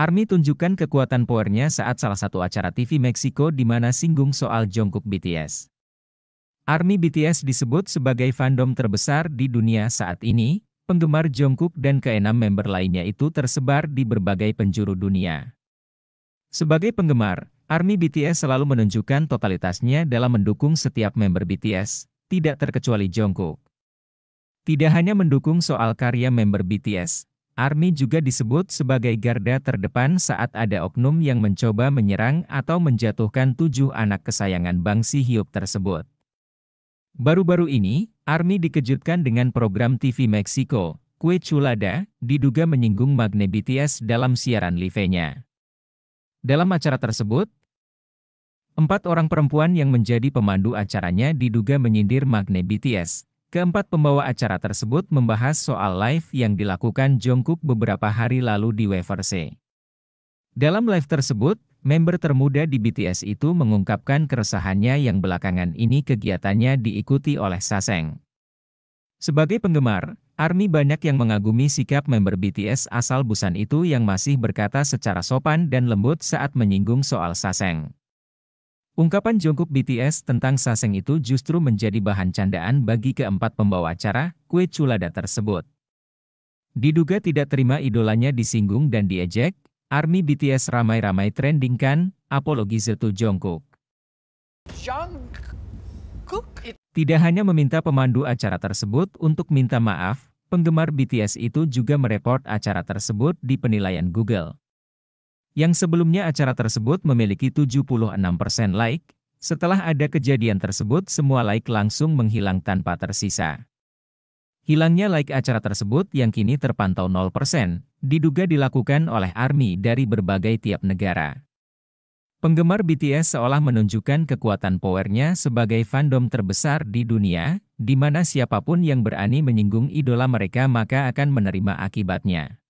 Army tunjukkan kekuatan powernya saat salah satu acara TV Meksiko di mana singgung soal Jongkook BTS. Army BTS disebut sebagai fandom terbesar di dunia saat ini, penggemar Jongkook dan keenam member lainnya itu tersebar di berbagai penjuru dunia. Sebagai penggemar, ARMY BTS selalu menunjukkan totalitasnya dalam mendukung setiap member BTS, tidak terkecuali Jongkook. Tidak hanya mendukung soal karya member BTS, Army juga disebut sebagai garda terdepan saat ada oknum yang mencoba menyerang atau menjatuhkan tujuh anak kesayangan Bangsi Si Hyuk tersebut. Baru-baru ini, Army dikejutkan dengan program TV Meksiko, Kue Chulada, diduga menyinggung Magne BTS dalam siaran live-nya. Dalam acara tersebut, empat orang perempuan yang menjadi pemandu acaranya diduga menyindir Magne BTS, Keempat pembawa acara tersebut membahas soal live yang dilakukan Jungkook beberapa hari lalu di Waverse. Dalam live tersebut, member termuda di BTS itu mengungkapkan keresahannya yang belakangan ini kegiatannya diikuti oleh Saseng. Sebagai penggemar, ARMY banyak yang mengagumi sikap member BTS asal Busan itu yang masih berkata secara sopan dan lembut saat menyinggung soal Saseng. Ungkapan Jungkook BTS tentang Saseng itu justru menjadi bahan candaan bagi keempat pembawa acara, kue culada tersebut. Diduga tidak terima idolanya disinggung dan diejek, ARMY BTS ramai-ramai trendingkan apologi Zetu Jungkook. Jungkook? Tidak hanya meminta pemandu acara tersebut untuk minta maaf, penggemar BTS itu juga mereport acara tersebut di penilaian Google. Yang sebelumnya acara tersebut memiliki 76% like, setelah ada kejadian tersebut semua like langsung menghilang tanpa tersisa. Hilangnya like acara tersebut yang kini terpantau 0%, diduga dilakukan oleh ARMY dari berbagai tiap negara. Penggemar BTS seolah menunjukkan kekuatan powernya sebagai fandom terbesar di dunia, di mana siapapun yang berani menyinggung idola mereka maka akan menerima akibatnya.